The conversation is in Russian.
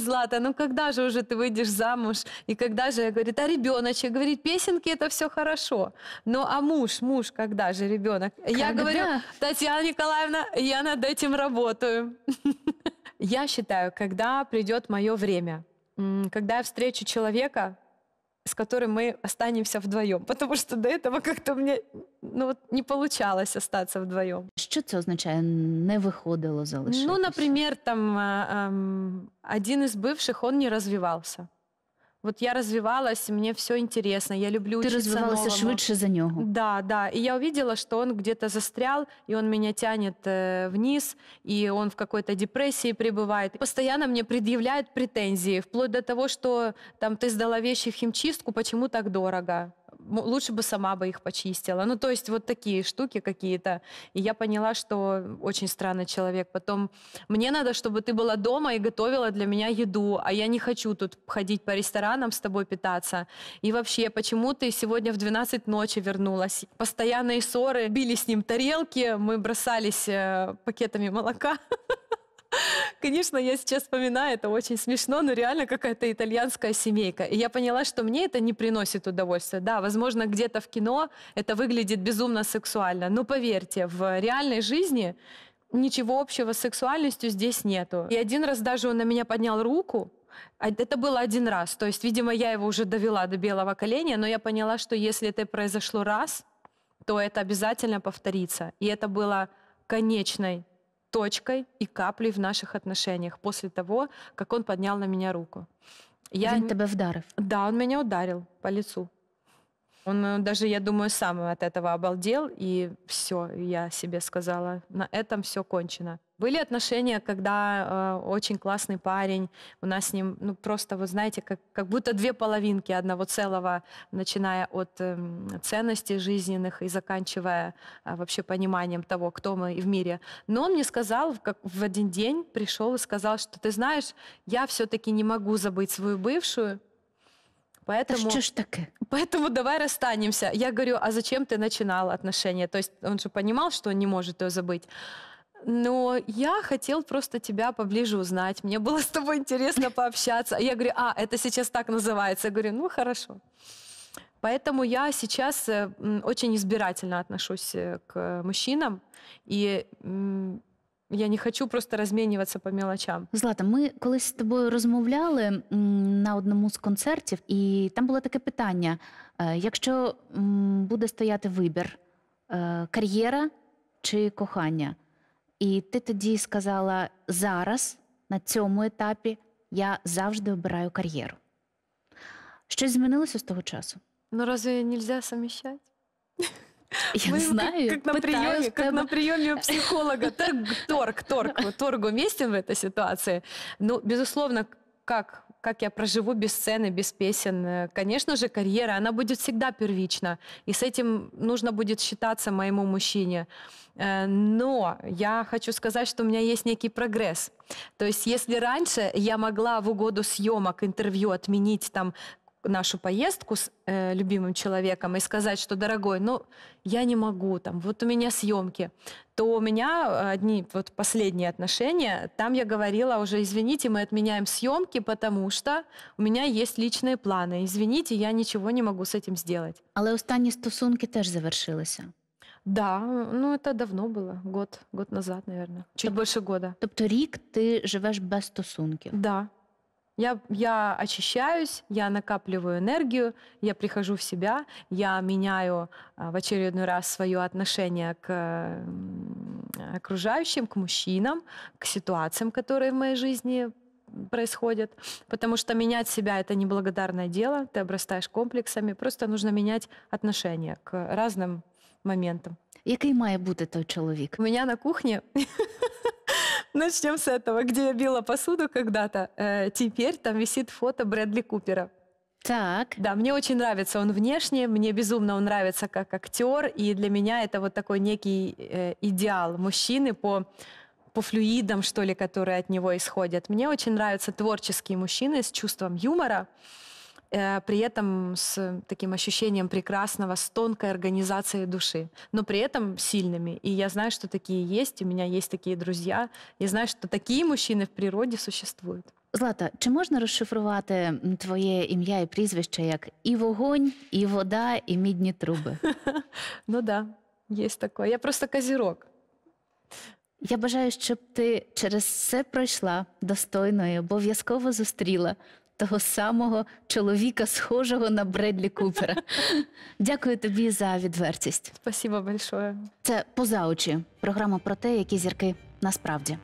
Злата, ну когда же уже ты выйдешь замуж? И когда же, говорит, а ребеночек? Говорит, песенки это все хорошо. Но ну, а муж, муж, когда же ребенок? Когда? Я говорю, Татьяна Николаевна, я над этим работаю. Я считаю, когда придет мое время, когда я встречу человека, с которой мы останемся вдвоем, Потому что до этого как-то мне ну, от не получалось остаться вдвоем. Что это означает? Не выходило залишитись? Ну, например, там а, один из бывших, он не развивался. Вот я развивалась, мне все интересно, я люблю Ти учиться развивалась новому. швидше за него. Да, да. И я увидела, что он где-то застрял, и он меня тянет э, вниз, и он в какой-то депрессии пребывает. Постоянно мне предъявляют претензии, вплоть до того, что там ты сдала вещи в химчистку, почему так дорого? лучше бы сама бы их почистила. Ну, то есть вот такие штуки какие-то. И я поняла, что очень странный человек. Потом мне надо, чтобы ты была дома и готовила для меня еду, а я не хочу тут ходить по ресторанам с тобой питаться. И вообще, почему ты сегодня в 12 ночи вернулась? Постоянные ссоры, били с ним тарелки, мы бросались э, пакетами молока. Конечно, я сейчас вспоминаю, это очень смешно, но реально какая-то итальянская семейка. И я поняла, что мне это не приносит удовольствия. Да, возможно, где-то в кино это выглядит безумно сексуально, но поверьте, в реальной жизни ничего общего с сексуальностью здесь нету. И один раз даже он на меня поднял руку, а, это было один раз. То есть, видимо, я его уже довела до белого коленя, но я поняла, что если это произошло раз, то это обязательно повторится. И это было конечной точкой и каплей в наших отношениях после того, как он поднял на меня руку. Я... Він тебе вдарив? Да, он меня ударил по лицу. Он э, даже, я думаю, сам от этого обалдел, и все, я себе сказала, на этом все кончено. Были отношения, когда э, очень классный парень, у нас с ним, ну просто, вы знаете, как, как будто две половинки одного целого, начиная от э, ценностей жизненных и заканчивая э, вообще пониманием того, кто мы в мире. Но он мне сказал, как в один день пришел и сказал, что ты знаешь, я все-таки не могу забыть свою бывшую, Поэтому, что ж такое? поэтому давай расстанемся. Я говорю, а зачем ты начинал отношения? То есть он же понимал, что он не может ее забыть. Но я хотел просто тебя поближе узнать. Мне было с тобой интересно пообщаться. А я говорю, а, это сейчас так называется. Я говорю, ну хорошо. Поэтому я сейчас э, очень избирательно отношусь э, к мужчинам. И я не хочу просто размениваться по мелочам. Злата, мы колись с тобой розмовляли на одному з концертів, і там було таке питання: якщо буде стояти вибір, кар'єра чи кохання? І ти тоді сказала: зараз на цьому етапі я завжди обираю кар'єру. Щось змінилося з того часу? Ну разве нельзя совмещать? Я Мы, не знаю. Как, как на приеме, как на приеме у психолога. Торг, торг, торг. Торг уместен в этой ситуации. Ну, безусловно, как, как я проживу без сцены, без песен. Конечно же, карьера, она будет всегда первична. И с этим нужно будет считаться моему мужчине. Э, но я хочу сказать, что у меня есть некий прогресс. То есть, если раньше я могла в угоду съемок, интервью отменить там нашу поездку с э, любимым человеком и сказать, что дорогой, ну я не могу, там, вот у меня съемки, то у меня одни вот последние отношения, там я говорила уже, извините, мы отменяем съемки, потому что у меня есть личные планы, извините, я ничего не могу с этим сделать. Але останні стосунки тоже завершилися. Да, ну это давно было, год, год назад, наверное, чуть Тоб... больше года. То есть, рік ты живешь без стосунків? Да. Я, я очищаюсь, я накапливаю энергию, я прихожу в себя, я меняю а, в очередной раз свое отношение к окружающим, к мужчинам, к ситуациям, которые в моей жизни происходят, потому что менять себя это неблагодарное дело, ты обрастаешь комплексами, просто нужно менять отношение к разным моментам. Який має бути той чоловік? У мене на кухні Начнем с этого, где я била посуду когда-то. Э, теперь там висит фото Брэдли Купера. Так. Да, мне очень нравится он внешне, мне безумно он нравится как актер, и для меня это вот такой некий э, идеал мужчины по по флюидам, что ли, которые от него исходят. Мне очень нравятся творческие мужчины с чувством юмора, Э, при этом с таким ощущением прекрасного, с тонкой организацией души, но при этом сильными. И я знаю, что такие есть, у меня есть такие друзья. Я знаю, что такие мужчины в природе существуют. Злата, чи можна розшифрувати твоє ім'я і прізвище як і вогонь, і вода, і мідні труби? Ну да, є таке. Я просто козірок. Я бажаю, щоб ти через все пройшла достойно і обов'язково зустріла того самого чоловіка, схожого на Бредлі Купера. Дякую тобі за відвертість. Спасибо большое. Це поза очі. Програма про те, які зірки насправді.